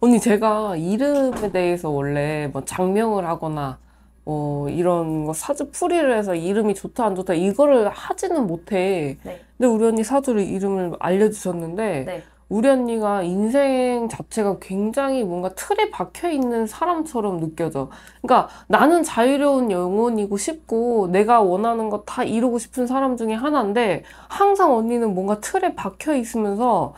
언니 제가 이름에 대해서 원래 뭐 장명을 하거나 뭐 이런 거 사주 풀이를 해서 이름이 좋다 안 좋다 이거를 하지는 못해. 네. 근데 우리 언니 사주를 이름을 알려주셨는데 네. 우리 언니가 인생 자체가 굉장히 뭔가 틀에 박혀 있는 사람처럼 느껴져. 그러니까 나는 자유로운 영혼이고 싶고 내가 원하는 거 다 이루고 싶은 사람 중에 하나인데 항상 언니는 뭔가 틀에 박혀 있으면서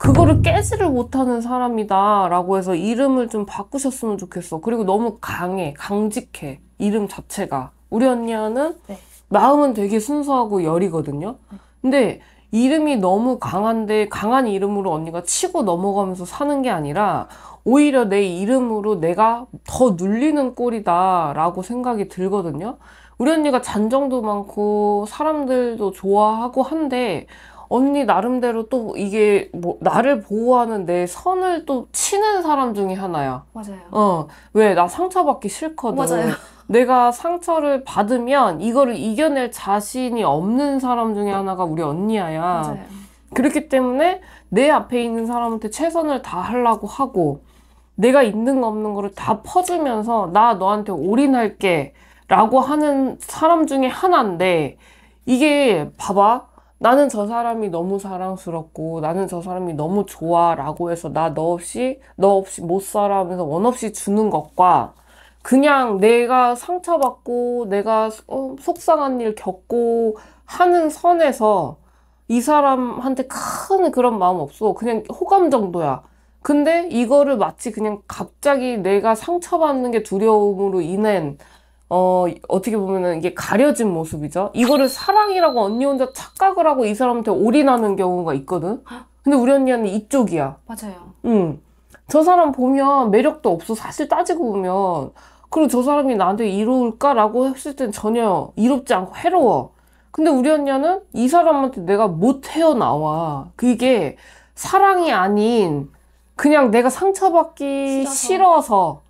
그거를 깨지를 못하는 사람이다 라고 해서 이름을 좀 바꾸셨으면 좋겠어 그리고 너무 강해 강직해 이름 자체가 우리 언니야는 네. 마음은 되게 순수하고 여리거든요 근데 이름이 너무 강한데 강한 이름으로 언니가 치고 넘어가면서 사는 게 아니라 오히려 내 이름으로 내가 더 눌리는 꼴이다 라고 생각이 들거든요 우리 언니가 잔정도 많고 사람들도 좋아하고 한데 언니 나름대로 또 이게 뭐 나를 보호하는 내 선을 또 치는 사람 중에 하나야. 맞아요. 어, 왜 나 상처받기 싫거든. 맞아요. 내가 상처를 받으면 이거를 이겨낼 자신이 없는 사람 중에 하나가 우리 언니야야. 맞아요. 그렇기 때문에 내 앞에 있는 사람한테 최선을 다하려고 하고 내가 있는 거 없는 거를 다 퍼주면서 나 너한테 올인할게 라고 하는 사람 중에 하나인데 이게 봐봐 나는 저 사람이 너무 사랑스럽고 나는 저 사람이 너무 좋아 라고 해서 나 너 없이 너 없이 못 살아 하면서 원 없이 주는 것과 그냥 내가 상처받고 내가 어, 속상한 일 겪고 하는 선에서 이 사람한테 큰 그런 마음 없어. 그냥 호감 정도야. 근데 이거를 마치 그냥 갑자기 내가 상처받는 게 두려움으로 인한 어, 어떻게 보면은 이게 가려진 모습이죠. 이거를 사랑이라고 언니 혼자 착각을 하고 이 사람한테 올인하는 경우가 있거든. 근데 우리 언니는 이쪽이야. 맞아요. 응. 저 사람 보면 매력도 없어. 사실 따지고 보면. 그리고 저 사람이 나한테 이로울까라고 했을 땐 전혀 이롭지 않고 해로워. 근데 우리 언니는 이 사람한테 내가 못 헤어나와. 그게 사랑이 아닌 그냥 내가 상처받기 싫어서, 싫어서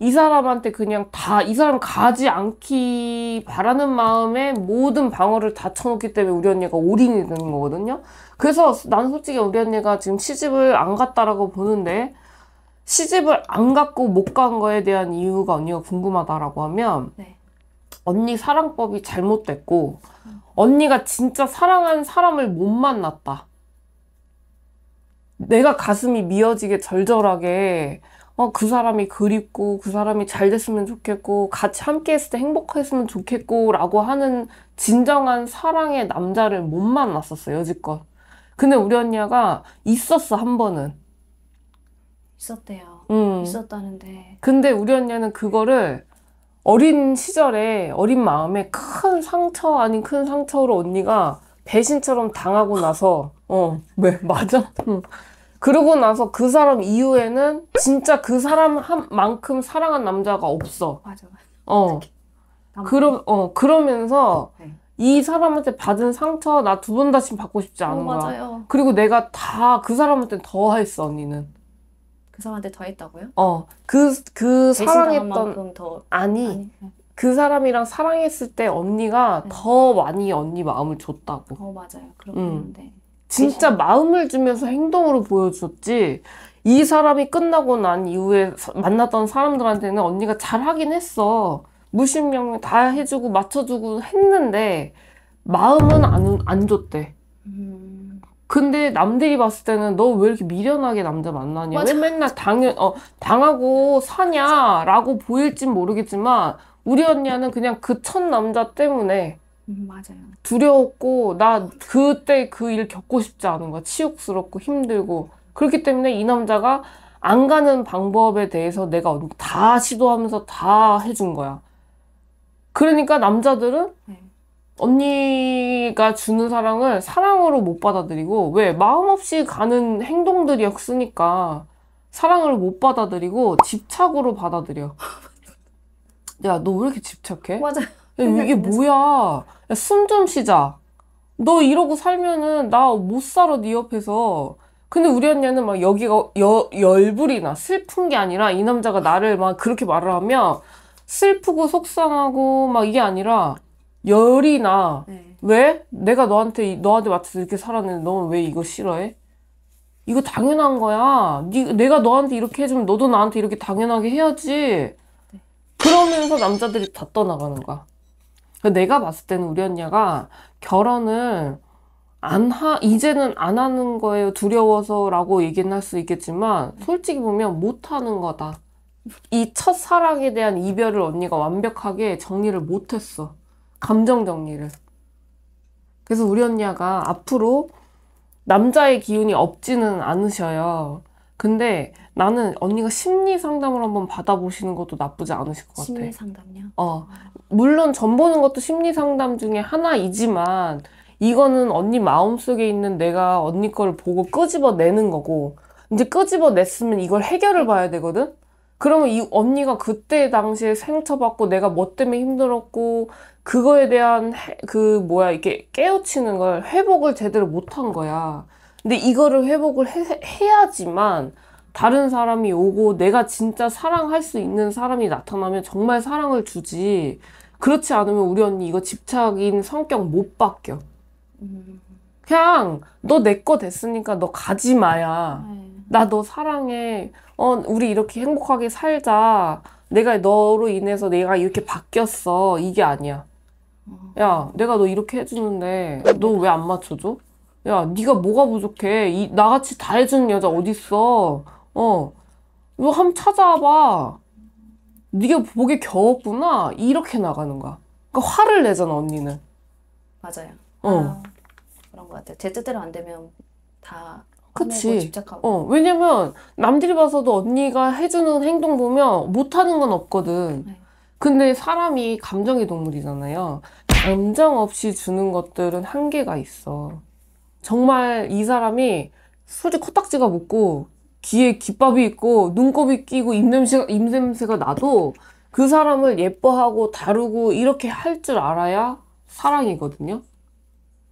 이 사람한테 그냥 다 이 사람 가지 않기 바라는 마음에 모든 방어를 다 쳐놓기 때문에 우리 언니가 올인이 되는 거거든요. 그래서 난 솔직히 우리 언니가 지금 시집을 안 갔다라고 보는데 시집을 안 갔고 못 간 거에 대한 이유가 언니가 궁금하다라고 하면 네. 언니 사랑법이 잘못됐고 언니가 진짜 사랑한 사람을 못 만났다. 내가 가슴이 미어지게 절절하게 어, 그 사람이 그립고, 그 사람이 잘 됐으면 좋겠고, 같이 함께 했을 때 행복했으면 좋겠고, 라고 하는 진정한 사랑의 남자를 못 만났었어, 여지껏. 근데 우리 언니가 있었어, 한 번은. 있었대요. 음. 있었다는데. 근데 우리 언니는 그거를 어린 시절에, 어린 마음에 큰 상처 아닌 큰 상처로 언니가 배신처럼 당하고 나서, 어, 왜, 맞아? 그러고 나서 그 사람 이후에는 진짜 그 사람 한 만큼 사랑한 남자가 없어. 맞아. 어. 그럼 어 그러면서 네. 이 사람한테 받은 상처 나 두 번 다시 받고 싶지 않은 어, 거야. 맞아요. 그리고 내가 다 그 사람한테 더 했어 언니는. 그 사람한테 더 했다고요? 어. 그그 그 사랑했던 더... 아니, 아니. 네. 그 사람이랑 사랑했을 때 언니가 네. 더 많이 언니 마음을 줬다고. 어 맞아요. 그렇긴 음. 한데. 진짜 마음을 주면서 행동으로 보여줬지 이 사람이 끝나고 난 이후에 만났던 사람들한테는 언니가 잘하긴 했어 무심령다 해주고 맞춰주고 했는데 마음은 안, 안 줬대 음. 근데 남들이 봤을 때는 너 왜 이렇게 미련하게 남자 만나냐 맞아. 왜 맨날 당연 어 당하고 사냐라고 보일진 모르겠지만 우리 언니는 그냥 그 첫 남자 때문에 음, 맞아요. 두려웠고 나 그때 그 일 겪고 싶지 않은 거야. 치욕스럽고 힘들고 그렇기 때문에 이 남자가 안 가는 방법에 대해서 내가 다 시도하면서 다 해준 거야. 그러니까 남자들은 네. 언니가 주는 사랑을 사랑으로 못 받아들이고 왜 마음 없이 가는 행동들이었으니까 사랑을 못 받아들이고 집착으로 받아들여. 야너 왜 이렇게 집착해? 맞아. 음, 이게 뭐야? 숨 좀 쉬자. 너 이러고 살면은 나 못 살아 네 옆에서. 근데 우리 언니는 막 여기가 여, 열불이 나 슬픈 게 아니라 이 남자가 나를 막 그렇게 말을 하면 슬프고 속상하고 막 이게 아니라 열이 나. 네. 왜? 내가 너한테 너한테 맞춰서 이렇게 살았는데 너는 왜 이거 싫어해? 이거 당연한 거야. 네, 내가 너한테 이렇게 해주면 너도 나한테 이렇게 당연하게 해야지. 네. 그러면서 남자들이 다 떠나가는 거야. 그러니까 내가 봤을 때는 우리 언니가 결혼을 안 하, 이제는 안 하는 거예요. 두려워서 라고 얘기는 할 수 있겠지만, 솔직히 보면 못 하는 거다. 이 첫사랑에 대한 이별을 언니가 완벽하게 정리를 못 했어. 감정 정리를. 그래서 우리 언니가 앞으로 남자의 기운이 없지는 않으셔요. 근데 나는 언니가 심리 상담을 한번 받아보시는 것도 나쁘지 않으실 것 같아. 심리 상담요? 어. 아. 물론 전 보는 것도 심리 상담 중에 하나이지만 이거는 언니 마음속에 있는 내가 언니 거를 보고 끄집어내는 거고 이제 끄집어냈으면 이걸 해결을 봐야 되거든? 그러면 이 언니가 그때 당시에 상처받고 내가 뭐 때문에 힘들었고 그거에 대한 해, 그 뭐야 이렇게 깨우치는 걸 회복을 제대로 못한 거야. 근데 이거를 회복을 해, 해야지만 다른 사람이 오고 내가 진짜 사랑할 수 있는 사람이 나타나면 정말 사랑을 주지 그렇지 않으면 우리 언니 이거 집착인 성격 못 바뀌어 그냥 너 내 거 됐으니까 너 가지 마야 네. 나너 사랑해 어 우리 이렇게 행복하게 살자 내가 너로 인해서 내가 이렇게 바뀌었어 이게 아니야 어. 야 내가 너 이렇게 해주는데 너 왜 안 맞춰줘? 야 네가 뭐가 부족해 이, 나같이 다 해주는 여자 어딨어 어, 이거 한번 찾아봐. 네가 보기 겨웠구나. 이렇게 나가는 거야. 그러니까 화를 내잖아, 언니는. 맞아요. 어. 아, 그런 것 같아요. 제 뜻대로 안 되면 다 그치. 어, 왜냐면 남들이 봐서도 언니가 해주는 행동 보면 못하는 건 없거든. 네. 근데 사람이 감정의 동물이잖아요. 감정 없이 주는 것들은 한계가 있어. 정말 이 사람이 솔직히 코딱지가 묶고 귀에 귓밥이 있고 눈곱이 끼고 입냄새가, 입냄새가 나도 그 사람을 예뻐하고 다루고 이렇게 할 줄 알아야 사랑이거든요.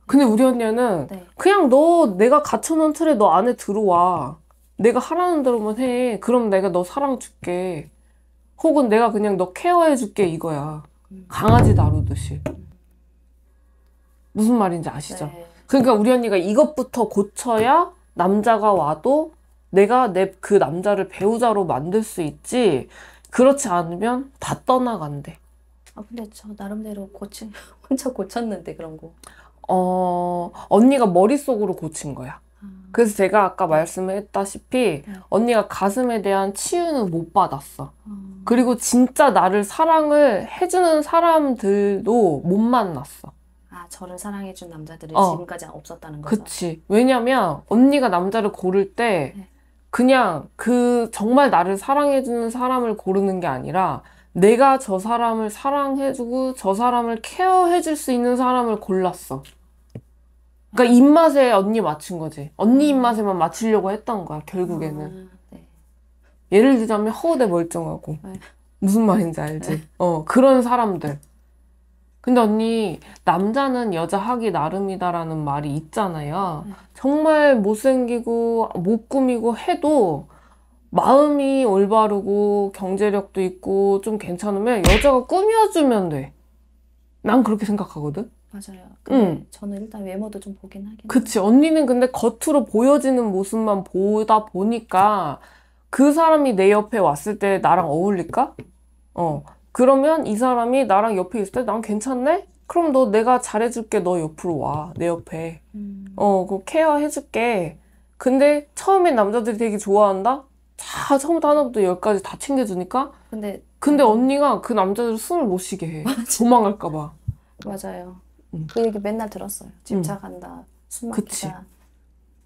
근데 우리 언니는 네. 그냥 너 내가 갇혀놓은 틀에 너 안에 들어와. 내가 하라는 대로만 해. 그럼 내가 너 사랑 줄게. 혹은 내가 그냥 너 케어해 줄게 이거야. 강아지 다루듯이. 무슨 말인지 아시죠? 네. 그러니까 우리 언니가 이것부터 고쳐야 남자가 와도 내가 내 그 남자를 배우자로 만들 수 있지 그렇지 않으면 다 떠나간대. 아 근데 저 나름대로 고친 혼자 고쳤는데 그런 거. 어 언니가 머릿속으로 고친 거야. 아. 그래서 제가 아까 말씀했다시피 네. 언니가 가슴에 대한 치유는 못 받았어. 아. 그리고 진짜 나를 사랑을 해주는 사람들도 못 만났어. 아 저를 사랑해준 남자들이 어. 지금까지 없었다는 거죠. 그치. 왜냐면 언니가 남자를 고를 때 네. 그냥 그 정말 나를 사랑해주는 사람을 고르는 게 아니라 내가 저 사람을 사랑해주고 저 사람을 케어해줄 수 있는 사람을 골랐어. 그러니까 입맛에 언니 맞춘 거지. 언니 음. 입맛에만 맞추려고 했던 거야, 결국에는. 아, 네. 예를 들자면 허우대 멀쩡하고. 네. 무슨 말인지 알지? 네. 어, 그런 사람들. 근데 언니 남자는 여자 하기 나름이다라는 말이 있잖아요. 음. 정말 못생기고 못 꾸미고 해도 마음이 올바르고 경제력도 있고 좀 괜찮으면 여자가 꾸며주면 돼. 난 그렇게 생각하거든. 맞아요. 응. 저는 일단 외모도 좀 보긴 하긴. 그치. 언니는 근데 겉으로 보여지는 모습만 보다 보니까 그 사람이 내 옆에 왔을 때 나랑 어울릴까? 어. 그러면 이 사람이 나랑 옆에 있을 때 난 괜찮네? 그럼 너 내가 잘해줄게. 너 옆으로 와. 내 옆에. 음. 어, 그 케어해줄게. 근데 처음엔 남자들이 되게 좋아한다? 다 처음부터 하나부터 열까지 다 챙겨주니까. 근데. 근데 음. 언니가 그 남자들 숨을 못 쉬게 해. 도망갈까봐. 맞아요. 음. 그 얘기 맨날 들었어요. 집착한다. 음. 숨 막히다.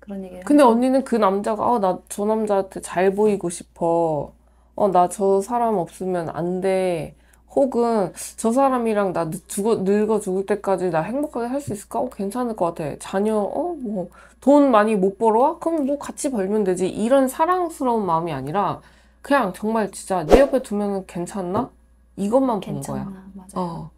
그런 얘기. 근데 하죠. 언니는 그 남자가 어, 나 저 남자한테 잘 보이고 싶어. 어, 나 저 사람 없으면 안 돼. 혹은 저 사람이랑 나 죽어, 늙어 죽을 때까지 나 행복하게 살 수 있을까? 어, 괜찮을 것 같아. 자녀, 어, 뭐, 돈 많이 못 벌어와? 그럼 뭐 같이 벌면 되지. 이런 사랑스러운 마음이 아니라 그냥 정말 진짜 내 옆에 두면 괜찮나? 이것만 괜찮나, 거야. 맞아요. 어.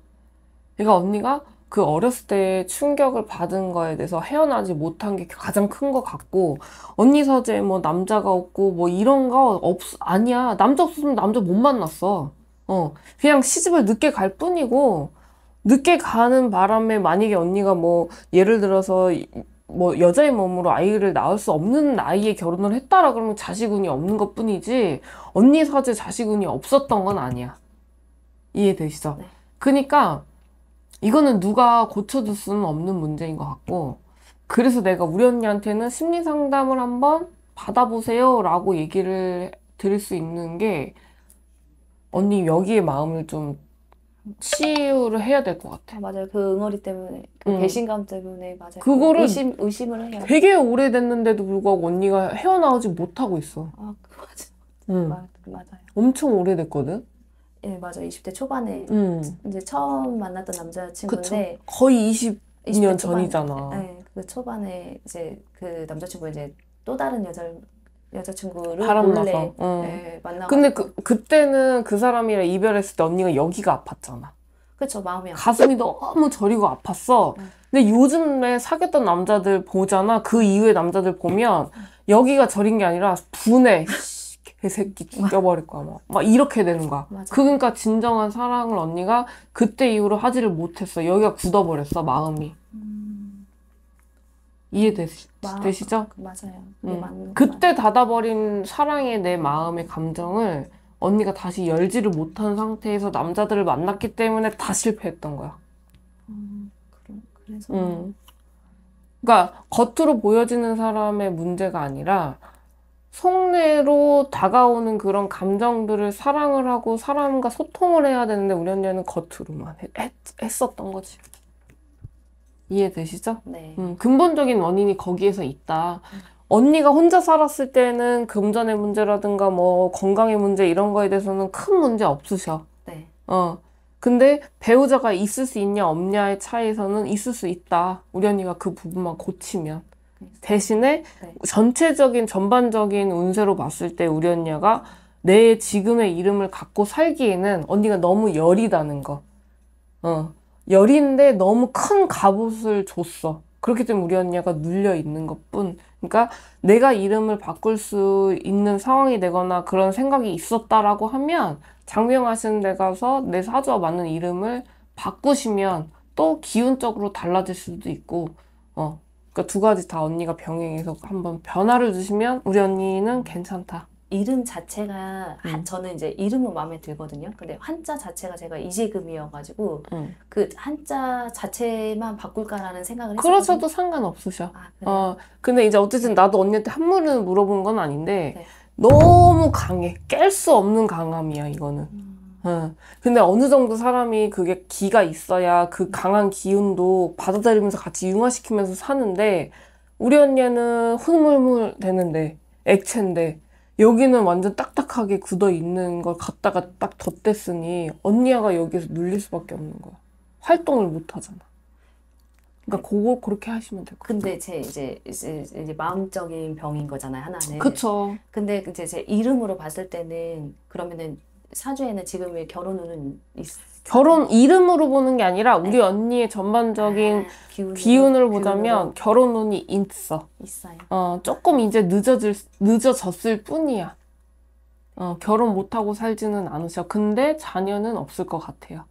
그러니까 언니가 그 어렸을 때 충격을 받은 거에 대해서 헤어나지 못한 게 가장 큰 것 같고 언니 서재 뭐 남자가 없고 뭐 이런 거없 아니야 남자 없으면 남자 못 만났어 어, 그냥 시집을 늦게 갈 뿐이고, 늦게 가는 바람에 만약에 언니가 뭐, 예를 들어서, 뭐, 여자의 몸으로 아이를 낳을 수 없는 나이에 결혼을 했다라 그러면 자식은이 없는 것 뿐이지, 언니 사제 자식은이 없었던 건 아니야. 이해되시죠? 그러니까 이거는 누가 고쳐줄 수는 없는 문제인 것 같고, 그래서 내가 우리 언니한테는 심리 상담을 한번 받아보세요 라고 얘기를 드릴 수 있는 게, 언니 여기에 마음을 좀 치유를 해야 될 것 같아. 아, 맞아요. 그 응어리 때문에, 그 음. 배신감 때문에 맞아요. 그거를 의심 의심을 해요. 되게 오래됐는데도 불구하고 언니가 헤어나오지 못하고 있어. 아, 그 맞아. 음. 맞, 맞아요. 엄청 오래됐거든. 예, 맞아. 20대 초반에 음. 이제 처음 만났던 남자친구인데 거의 20, 년초반 전이잖아. 네, 그 초반에 이제 그 남자친구 이제 또 다른 여자를 여자친구를 몰래 응. 네, 만나. 근데 그 그때는 그 사람이랑 이별했을 때 언니가 여기가 아팠잖아. 그렇죠 마음이 가슴이 너무 저리고 아팠어. 응. 음. 근데 요즘에 사귀었던 남자들 보잖아. 그 이후의 남자들 보면 여기가 저린 게 아니라 분해. 개새끼 죽여버릴 거야 막. 막 이렇게 되는 거야. 맞아. 그러니까 진정한 사랑을 언니가 그때 이후로 하지를 못했어. 여기가 굳어버렸어 마음이. 음. 이해되시죠? 맞아요. 음. 그때 닫아버린 사랑의 내 마음의 감정을 언니가 다시 열지를 못한 상태에서 남자들을 만났기 때문에 다 실패했던 거야. 음, 그래서 음. 그러니까 겉으로 보여지는 사람의 문제가 아니라 속내로 다가오는 그런 감정들을 사랑을 하고 사람과 소통을 해야 되는데 우리 언니는 겉으로만 했, 했, 했었던 거지. 이해되시죠? 네. 음, 근본적인 원인이 거기에서 있다. 언니가 혼자 살았을 때는 금전의 문제라든가 뭐 건강의 문제 이런 거에 대해서는 큰 문제 없으셔. 네. 어. 근데 배우자가 있을 수 있냐 없냐의 차이에서는 있을 수 있다. 우리 언니가 그 부분만 고치면. 대신에 네. 전체적인 전반적인 운세로 봤을 때 우리 언니가 내 지금의 이름을 갖고 살기에는 언니가 너무 열이다는 거. 어. 열인데 너무 큰 갑옷을 줬어. 그렇기 때문에 우리 언니가 눌려 있는 것 뿐. 그러니까 내가 이름을 바꿀 수 있는 상황이 되거나 그런 생각이 있었다라고 하면 장명하시는 데 가서 내 사주와 맞는 이름을 바꾸시면 또 기운적으로 달라질 수도 있고, 어. 그러니까 가지 다 언니가 병행해서 한번 변화를 주시면 우리 언니는 괜찮다. 이름 자체가 한, 음. 저는 이제 이름은 마음에 들거든요. 근데 한자 자체가 제가 이재금이어가지고 음. 그 한자 자체만 바꿀까라는 생각을 했어요. 그러셔도 상관없으셔. 아, 어, 근데 이제 어쨌든 나도 언니한테 한문을 물어본 건 아닌데 네. 너무 강해. 깰 수 없는 강함이야 이거는. 음. 어. 근데 어느 정도 사람이 그게 기가 있어야 그 음. 강한 기운도 받아들이면서 같이 융화시키면서 사는데 우리 언니는 흐물물 되는데 액체인데 여기는 완전 딱딱하게 굳어 있는 걸 갖다가 딱 덧댔으니 언니야가 여기서 눌릴 수밖에 없는 거야. 활동을 못 하잖아. 그러니까 그거 그렇게 하시면 될 것 같아요. 근데 제 이제, 이제 이제 마음적인 병인 거잖아요 하나는. 그쵸. 근데 이제 제 이름으로 봤을 때는 그러면은 사주에는 지금 결혼운은 있어? 결혼 이름으로 보는 게 아니라 우리 네. 언니의 전반적인 아, 기운을 보자면 결혼운이 있어. 있어요. 어 조금 이제 늦어질 늦어졌을 뿐이야. 어 결혼 못 하고 살지는 않으셔. 근데 자녀는 없을 것 같아요.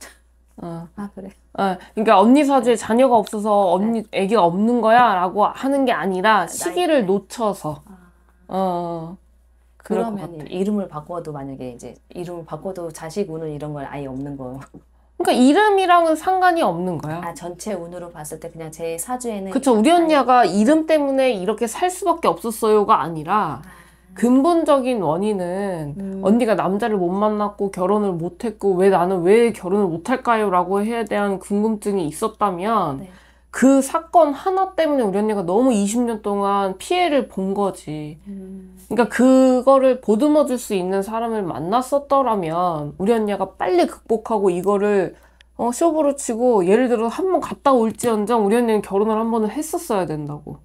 어. 아 그래. 어, 그러니까 언니 사주에 네. 자녀가 없어서 네. 언니 아기가 없는 거야라고 하는 게 아니라 시기를 놓쳐서. 아. 어. 어. 그러면 이름을 바꿔도 만약에 이제 이름을 바꿔도 자식 운은 이런 건 아예 없는 거예요. 그러니까 이름이랑은 상관이 없는 거야. 아 전체 운으로 봤을 때 그냥 제 사주에는 그쵸 우리 언니가 이름 때문에 이렇게 살 수밖에 없었어요가 아니라 아. 근본적인 원인은 음. 언니가 남자를 못 만났고 결혼을 못했고 왜 나는 왜 결혼을 못할까요라고에 대한 궁금증이 있었다면 네. 그 사건 하나 때문에 우리 언니가 너무 20년 동안 피해를 본 거지. 음. 그러니까 그거를 보듬어 줄 수 있는 사람을 만났었더라면 우리 언니가 빨리 극복하고 이거를 어, 쇼부로 치고 예를 들어 한 번 갔다 올지언정 우리 언니는 결혼을 한 번은 했었어야 된다고.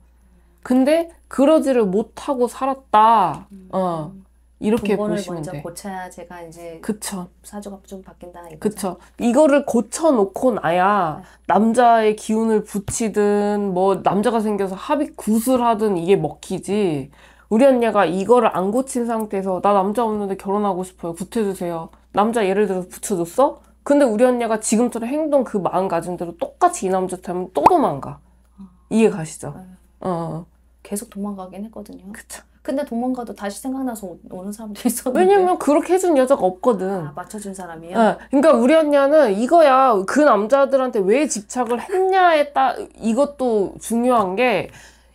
근데 그러지를 못하고 살았다. 음. 어. 이렇게 보시면 돼 고쳐야 제가 이제 그쵸. 사주가 좀 바뀐다. 그쵸. 이거를 고쳐놓고 나야 네. 남자의 기운을 붙이든 뭐 남자가 생겨서 합이 구슬 하든 이게 먹히지. 우리 언니가 이거를 안 고친 상태에서 나 남자 없는데 결혼하고 싶어요. 붙여주세요. 남자 예를 들어서 붙여줬어? 근데 우리 언니가 지금처럼 행동 그 마음가짐대로 똑같이 이 남자 타면 또 도망가. 아. 이해 가시죠? 네. 어. 계속 도망가긴 했거든요. 그쵸. 근데 도망가도 다시 생각나서 오는 사람도 있었는데. 왜냐면 그렇게 해준 여자가 없거든. 아, 맞춰준 사람이요? 네. 그러니까 우리 언니는 이거야. 그 남자들한테 왜 집착을 했냐에 따, 이것도 중요한 게,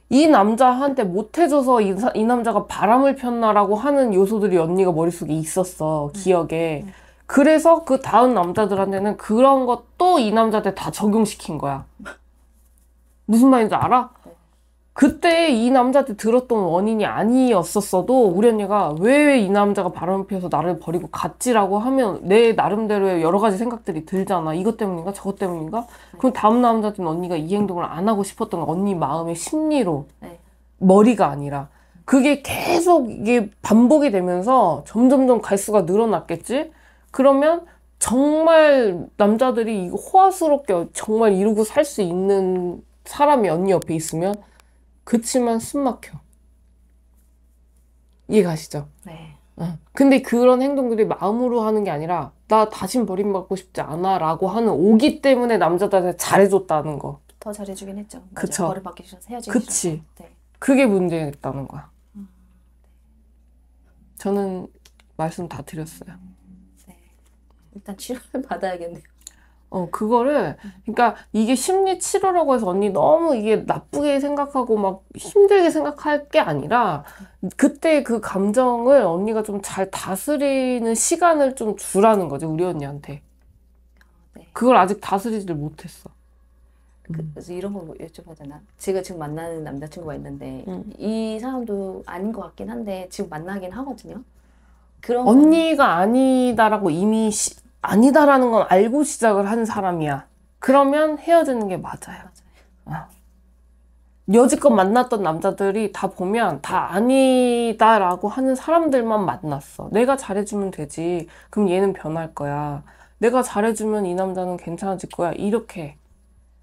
이 남자한테 못 해줘서 이, 이, 남자가 바람을 폈나라고 하는 요소들이 언니가 머릿속에 있었어. 음, 기억에. 음. 그래서 그 다음 남자들한테는 그런 것도 이 남자한테 다 적용시킨 거야. 무슨 말인지 알아? 그때 이 남자한테 들었던 원인이 아니었었어도 우리 언니가 왜 이 남자가 바람을 피워서 나를 버리고 갔지라고 하면 내 나름대로의 여러 가지 생각들이 들잖아. 이것 때문인가 저것 때문인가? 네. 그럼 다음 남자한테는 언니가 이 행동을 안 하고 싶었던 거 언니 마음의 심리로 네. 머리가 아니라 그게 계속 이게 반복이 되면서 점점점 갈수가 늘어났겠지? 그러면 정말 남자들이 이거 호화스럽게 정말 이루고 살 수 있는 사람이 언니 옆에 있으면 그치만 숨 막혀. 이해가시죠? 네. 어. 근데 그런 행동들이 마음으로 하는 게 아니라 나 다신 버림받고 싶지 않아 라고 하는 오기 때문에 남자들한테 잘해줬다는 거. 더 잘해주긴 했죠. 그쵸. 버림받기 싫어서 헤어지기 그치. 네. 그게 문제였다는 거야. 음, 저는 말씀 다 드렸어요. 네. 네. 일단 치료를 받아야겠네요. 어, 그거를, 그러니까 이게 심리 치료라고 해서 언니 너무 이게 나쁘게 생각하고 막 힘들게 생각할 게 아니라 그때 그 감정을 언니가 좀 잘 다스리는 시간을 좀 주라는 거지, 우리 언니한테. 아, 네. 그걸 아직 다스리지를 못했어. 그, 음. 래서 이런 걸 여쭤봐야 되나? 제가 지금 만나는 남자친구가 있는데 음. 이 사람도 아닌 것 같긴 한데 지금 만나긴 하거든요. 그런 언니가 아니다라고 이미 시, 아니다라는 건 알고 시작을 한 사람이야. 그러면 헤어지는 게 맞아요. 어. 여지껏 만났던 남자들이 다 보면 다 아니다라고 하는 사람들만 만났어. 내가 잘해주면 되지. 그럼 얘는 변할 거야. 내가 잘해주면 이 남자는 괜찮아질 거야. 이렇게.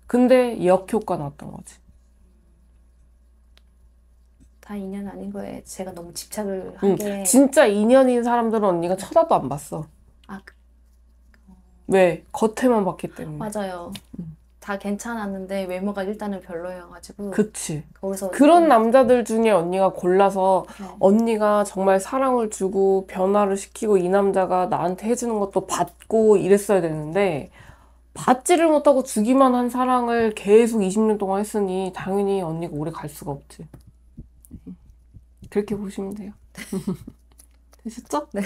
근데 역효과 났던 거지. 다 인연 아닌 거에 제가 너무 집착을 한 응. 게. 진짜 인연인 사람들은 언니가 쳐다도 안 봤어. 아, 그... 왜? 겉에만 봤기 때문에. 맞아요. 음. 다 괜찮았는데 외모가 일단은 별로여가지고. 그치. 거기서 그런 남자들 중에 언니가 골라서 어. 언니가 정말 사랑을 주고 변화를 시키고 이 남자가 나한테 해주는 것도 받고 이랬어야 되는데 받지를 못하고 주기만 한 사랑을 계속 20년 동안 했으니 당연히 언니가 오래 갈 수가 없지. 음. 그렇게 보시면 돼요. 되셨죠? 네.